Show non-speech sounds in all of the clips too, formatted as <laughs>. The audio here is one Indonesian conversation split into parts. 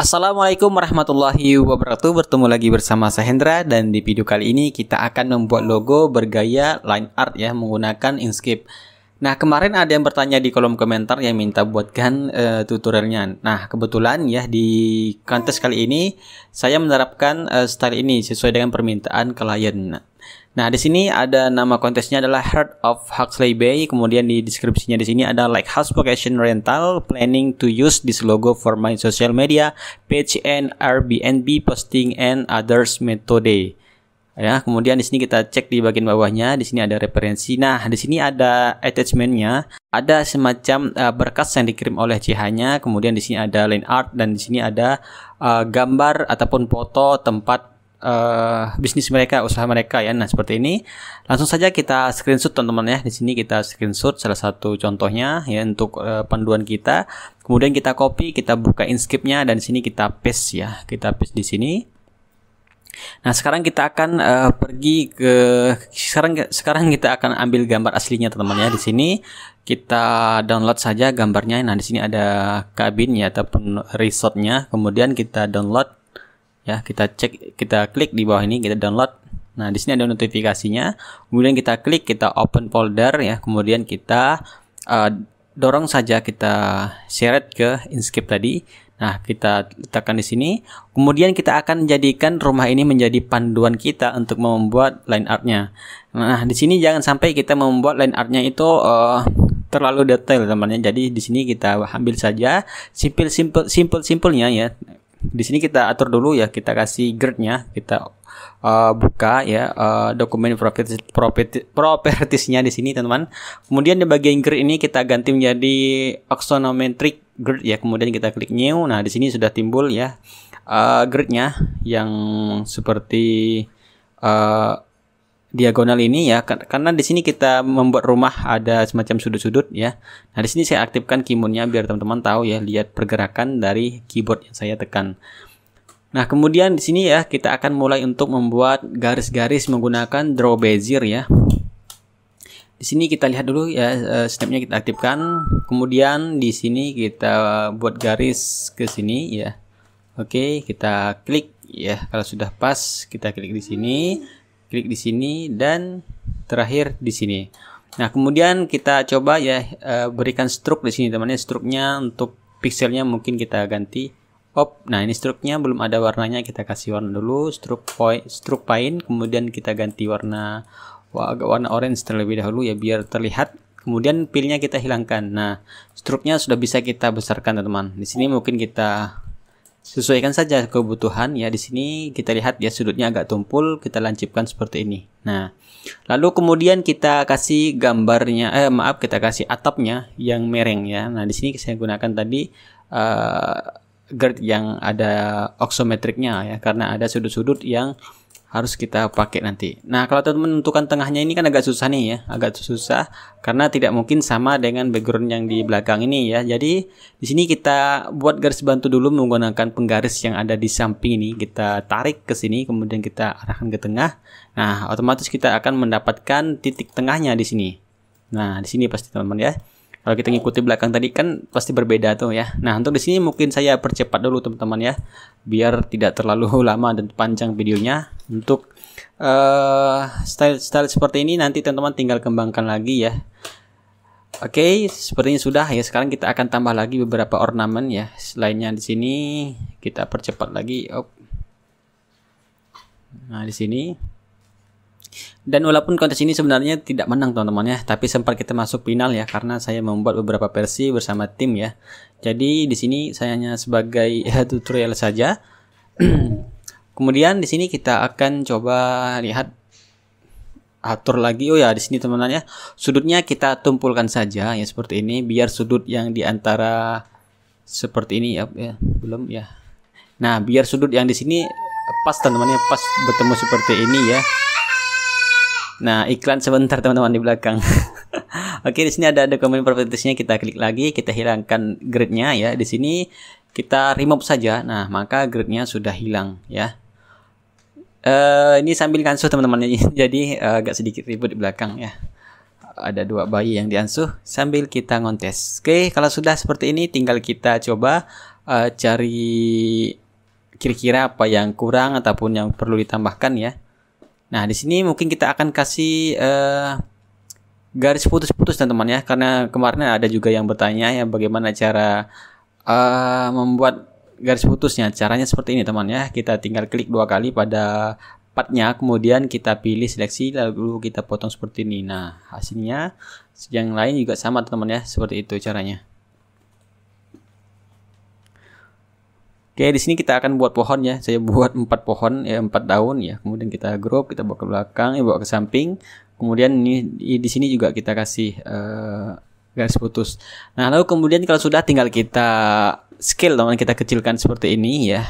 Assalamualaikum warahmatullahi wabarakatuh Bertemu lagi bersama saya Hendra Dan di video kali ini kita akan membuat logo bergaya line art ya Menggunakan Inkscape Nah kemarin ada yang bertanya di kolom komentar Yang minta buatkan uh, tutorialnya Nah kebetulan ya di kontes kali ini Saya menerapkan uh, style ini Sesuai dengan permintaan klien Nah, di sini ada nama kontesnya adalah Heart of Huxley Bay. Kemudian di deskripsinya di sini ada like house vacation rental, planning to use this logo for my social media, page and Airbnb posting and others metode. Ya, kemudian di sini kita cek di bagian bawahnya, di sini ada referensi. Nah, di sini ada attachmentnya, ada semacam uh, berkas yang dikirim oleh CH-nya. Kemudian di sini ada line art dan di sini ada uh, gambar ataupun foto tempat uh, bisnis mereka, usaha mereka ya. Nah, seperti ini. Langsung saja kita screenshot teman-teman ya. Di sini kita screenshot salah satu contohnya ya untuk uh, panduan kita. Kemudian kita copy, kita buka inscriptnya dan di sini kita paste ya. Kita paste di sini. Nah, sekarang kita akan uh, pergi ke sekarang sekarang kita akan ambil gambar aslinya teman-teman ya di sini. Kita download saja gambarnya. Nah, di sini ada kabinnya ataupun resortnya. Kemudian kita download ya kita cek kita klik di bawah ini kita download nah di sini ada notifikasinya kemudian kita klik kita open folder ya kemudian kita uh, dorong saja kita seret ke Inkscape tadi Nah, kita letakkan di sini. Kemudian kita akan menjadikan rumah ini menjadi panduan kita untuk membuat line artnya. Nah, di sini jangan sampai kita membuat line artnya itu uh, terlalu detail temannya. Jadi di sini kita ambil saja simple simple simple simpelnya ya di sini kita atur dulu ya, kita kasih gridnya, kita uh, buka ya uh, dokumen properties properties propertiesnya di sini teman-teman. Kemudian di bagian grid ini kita ganti menjadi axonometric grid ya. Kemudian kita klik new. Nah di sini sudah timbul ya uh, eh, gridnya yang seperti diagonal ini ya karena di sini kita membuat rumah ada semacam sudut-sudut ya. Nah, di sini saya aktifkan keyboardnya biar teman-teman tahu ya lihat pergerakan dari keyboard yang saya tekan. Nah, kemudian di sini ya kita akan mulai untuk membuat garis-garis menggunakan draw bezier ya. Di sini kita lihat dulu ya eh, stepnya kita aktifkan. Kemudian di sini kita buat garis ke sini ya. Oke, kita klik ya. Kalau sudah pas kita klik di sini klik di sini dan terakhir di sini. Nah, kemudian kita coba ya eh, berikan stroke di sini teman-teman. Stroke-nya untuk pixelnya mungkin kita ganti op. Nah, ini stroke-nya belum ada warnanya, kita kasih warna dulu, stroke point, stroke paint, kemudian kita ganti warna agak warna orange terlebih dahulu ya biar terlihat. Kemudian pilnya kita hilangkan. Nah, stroke-nya sudah bisa kita besarkan, teman-teman. Di sini mungkin kita Sesuaikan saja kebutuhan ya. Di sini kita lihat ya sudutnya agak tumpul, kita lancipkan seperti ini. Nah, lalu kemudian kita kasih gambarnya eh maaf kita kasih atapnya yang mereng ya. Nah, di sini saya gunakan tadi uh, eh, gerd yang ada oksometriknya ya karena ada sudut-sudut yang harus kita pakai nanti. Nah, kalau teman menentukan tengahnya ini kan agak susah nih ya, agak susah karena tidak mungkin sama dengan background yang di belakang ini ya. Jadi, di sini kita buat garis bantu dulu menggunakan penggaris yang ada di samping ini. Kita tarik ke sini, kemudian kita arahkan ke tengah. Nah, otomatis kita akan mendapatkan titik tengahnya di sini. Nah, di sini pasti teman-teman ya. Kalau kita ngikuti belakang tadi kan pasti berbeda tuh ya. Nah, untuk di sini mungkin saya percepat dulu teman-teman ya, biar tidak terlalu <laughs> lama dan panjang videonya. Untuk eh, style-style uh, seperti ini nanti teman-teman tinggal kembangkan lagi ya. Oke, okay, sepertinya sudah ya. Sekarang kita akan tambah lagi beberapa ornamen ya. Selainnya di sini kita percepat lagi. Oh. Nah, di sini dan walaupun kontes ini sebenarnya tidak menang teman-teman ya, tapi sempat kita masuk final ya karena saya membuat beberapa versi bersama tim ya. Jadi di sini saya hanya sebagai ya, <laughs> tutorial saja. <clears throat> Kemudian di sini kita akan coba lihat atur lagi oh ya di sini teman-teman ya sudutnya kita tumpulkan saja ya seperti ini biar sudut yang di antara seperti ini ya, ya belum ya nah biar sudut yang di sini pas teman-teman ya pas bertemu seperti ini ya Nah, iklan sebentar teman-teman di belakang. <laughs> Oke, di sini ada dokumen propertiesnya kita klik lagi, kita hilangkan gridnya ya. Di sini kita remove saja. Nah, maka gridnya sudah hilang ya. Uh, ini sambil ngansuh teman-teman <laughs> jadi uh, agak sedikit ribut di belakang ya ada dua bayi yang diansuh sambil kita ngontes oke kalau sudah seperti ini tinggal kita coba uh, cari kira-kira apa yang kurang ataupun yang perlu ditambahkan ya Nah, di sini mungkin kita akan kasih uh, garis putus-putus teman-teman ya karena kemarin ada juga yang bertanya ya bagaimana cara uh, membuat garis putusnya. Caranya seperti ini teman ya. Kita tinggal klik dua kali pada partnya kemudian kita pilih seleksi lalu kita potong seperti ini. Nah, hasilnya yang lain juga sama teman ya seperti itu caranya. Oke, di sini kita akan buat pohon ya. Saya buat empat pohon ya, empat daun ya. Kemudian kita grup, kita bawa ke belakang, ya, bawa ke samping. Kemudian ini di sini juga kita kasih uh, garis putus. Nah, lalu kemudian kalau sudah tinggal kita scale teman kita kecilkan seperti ini ya.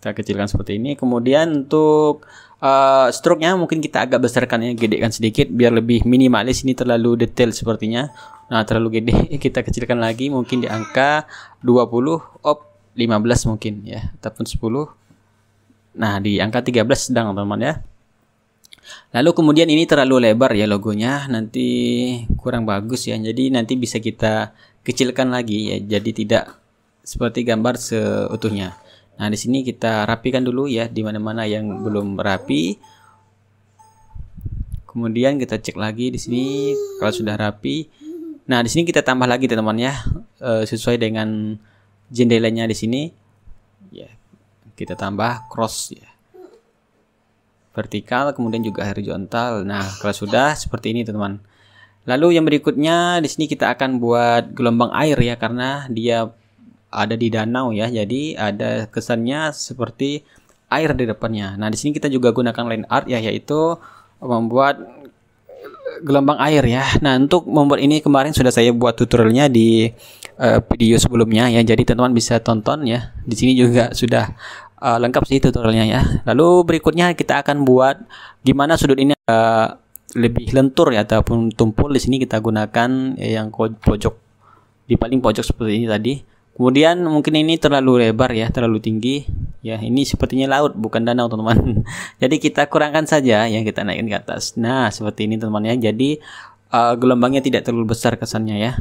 Kita kecilkan seperti ini. Kemudian untuk uh, stroke-nya mungkin kita agak besarkan ya, gedekan sedikit biar lebih minimalis ini terlalu detail sepertinya. Nah, terlalu gede <laughs> kita kecilkan lagi mungkin di angka 20 op 15 mungkin ya, ataupun 10. Nah, di angka 13 sedang teman-teman ya. Lalu kemudian ini terlalu lebar ya logonya, nanti kurang bagus ya. Jadi nanti bisa kita kecilkan lagi ya, jadi tidak seperti gambar seutuhnya. Nah, di sini kita rapikan dulu ya di mana-mana yang belum rapi. Kemudian kita cek lagi di sini kalau sudah rapi Nah, di sini kita tambah lagi teman-teman ya, eh, sesuai dengan jendelanya di sini. Ya, kita tambah cross ya. Vertikal kemudian juga horizontal. Nah, kalau sudah seperti ini teman-teman. Lalu yang berikutnya di sini kita akan buat gelombang air ya karena dia ada di danau ya. Jadi ada kesannya seperti air di depannya. Nah, di sini kita juga gunakan line art ya yaitu membuat gelombang air ya. Nah, untuk membuat ini kemarin sudah saya buat tutorialnya di uh, video sebelumnya ya. Jadi teman-teman bisa tonton ya. Di sini juga sudah uh, lengkap sih tutorialnya ya. Lalu berikutnya kita akan buat gimana sudut ini uh, lebih lentur ya ataupun tumpul di sini kita gunakan yang pojok di paling pojok seperti ini tadi. Kemudian mungkin ini terlalu lebar ya, terlalu tinggi. Ya, ini sepertinya laut bukan danau, teman-teman. <laughs> Jadi kita kurangkan saja ya, kita naikin ke atas. Nah, seperti ini teman-teman ya. Jadi uh, gelombangnya tidak terlalu besar kesannya ya.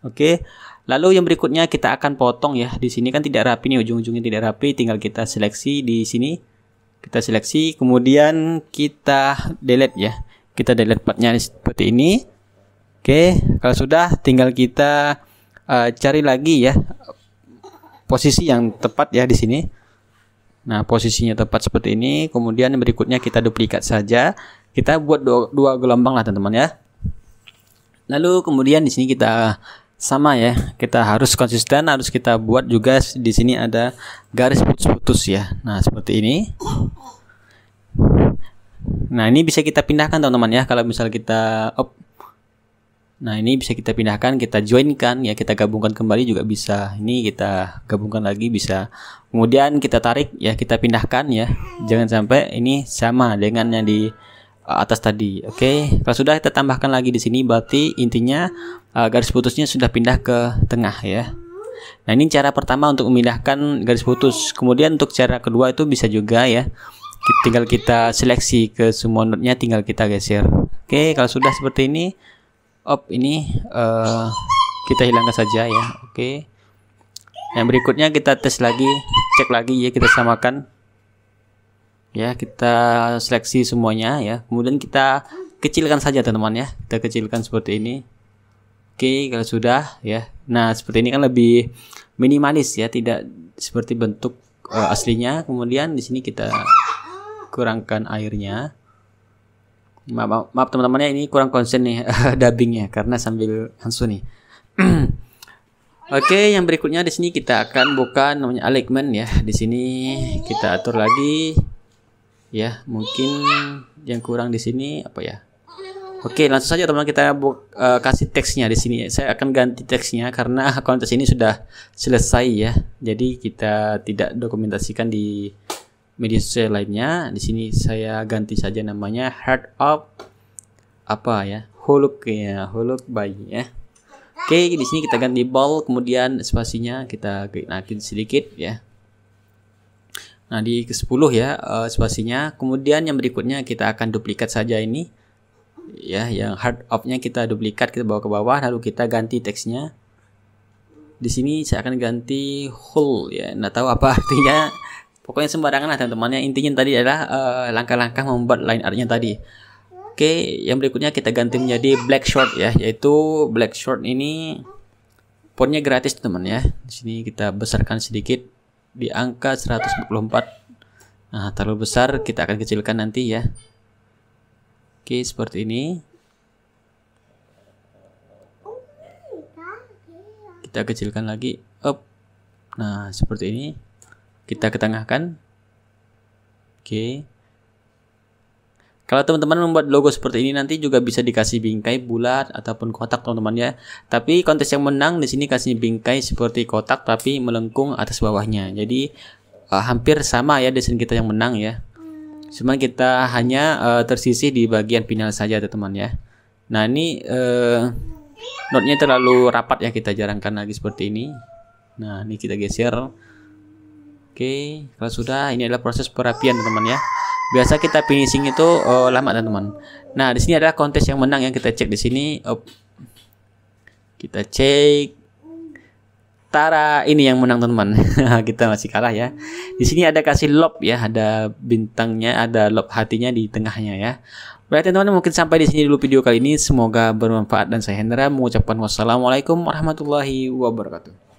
Oke. Lalu yang berikutnya kita akan potong ya. Di sini kan tidak rapi nih ujung-ujungnya tidak rapi, tinggal kita seleksi di sini. Kita seleksi, kemudian kita delete ya. Kita delete partnya seperti ini. Oke, kalau sudah tinggal kita uh, cari lagi ya posisi yang tepat ya di sini. Nah, posisinya tepat seperti ini. Kemudian berikutnya kita duplikat saja. Kita buat dua, dua gelombang lah teman-teman ya. Lalu kemudian di sini kita sama ya. Kita harus konsisten, harus kita buat juga di sini ada garis putus-putus ya. Nah, seperti ini. Nah, ini bisa kita pindahkan teman-teman ya kalau misal kita Nah, ini bisa kita pindahkan, kita joinkan ya, kita gabungkan kembali juga bisa. Ini kita gabungkan lagi bisa. Kemudian kita tarik ya, kita pindahkan ya. Jangan sampai ini sama dengan yang di uh, atas tadi. Oke, okay? kalau sudah kita tambahkan lagi di sini berarti intinya uh, garis putusnya sudah pindah ke tengah ya. Nah, ini cara pertama untuk memindahkan garis putus. Kemudian untuk cara kedua itu bisa juga ya. Tinggal kita seleksi ke semua node tinggal kita geser. Oke, okay, kalau sudah seperti ini Op ini uh, kita hilangkan saja ya oke okay. yang berikutnya kita tes lagi cek lagi ya kita samakan ya kita seleksi semuanya ya kemudian kita kecilkan saja teman-teman ya kita kecilkan seperti ini oke okay, kalau sudah ya nah seperti ini kan lebih minimalis ya tidak seperti bentuk uh, aslinya kemudian di sini kita kurangkan airnya maaf maaf, teman-temannya ini kurang konsen nih <laughs> dubbingnya karena sambil hansu nih <clears throat> Oke, okay, yang berikutnya di sini kita akan buka namanya alignment ya. Di sini kita atur lagi. Ya, mungkin yang kurang di sini apa ya? Oke, okay, langsung saja teman-teman kita buk, uh, kasih teksnya di sini. Saya akan ganti teksnya karena <laughs> kontes ini sudah selesai ya. Jadi kita tidak dokumentasikan di media sosial lainnya. Di sini saya ganti saja namanya Heart of apa ya? Huluk ya, Huluk bayi ya. Oke, okay, di sini kita ganti ball, kemudian spasinya kita naikin sedikit ya. Nah, di ke-10 ya uh, spasinya. Kemudian yang berikutnya kita akan duplikat saja ini. Ya, yang hard off-nya kita duplikat, kita bawa ke bawah lalu kita ganti teksnya. Di sini saya akan ganti hole ya. Nggak tahu apa <laughs> artinya pokoknya sembarangan lah teman-teman ya. intinya tadi adalah uh, langkah-langkah membuat line artnya tadi oke okay, yang berikutnya kita ganti menjadi black short ya yaitu black short ini fontnya gratis teman ya di sini kita besarkan sedikit di angka 144 nah terlalu besar kita akan kecilkan nanti ya oke okay, seperti ini kita kecilkan lagi up nah seperti ini kita ketengahkan. Oke. Kalau teman-teman membuat logo seperti ini nanti juga bisa dikasih bingkai bulat ataupun kotak teman-teman ya. Tapi kontes yang menang di sini kasih bingkai seperti kotak tapi melengkung atas bawahnya. Jadi uh, hampir sama ya desain kita yang menang ya. cuma kita hanya uh, tersisih di bagian final saja teman-teman ya. Nah, ini uh, notnya terlalu rapat ya kita jarangkan lagi seperti ini. Nah, ini kita geser. Oke, kalau sudah ini adalah proses perapian teman-teman ya. Biasa kita finishing itu uh, lama teman-teman. Nah, di sini adalah kontes yang menang yang kita cek di sini. kita cek Tara ini yang menang teman-teman. <laughs> kita masih kalah ya. Di sini ada kasih lob ya, ada bintangnya, ada lob hatinya di tengahnya ya. Baik teman-teman mungkin sampai di sini dulu video kali ini. Semoga bermanfaat dan saya Hendra mengucapkan wassalamualaikum warahmatullahi wabarakatuh.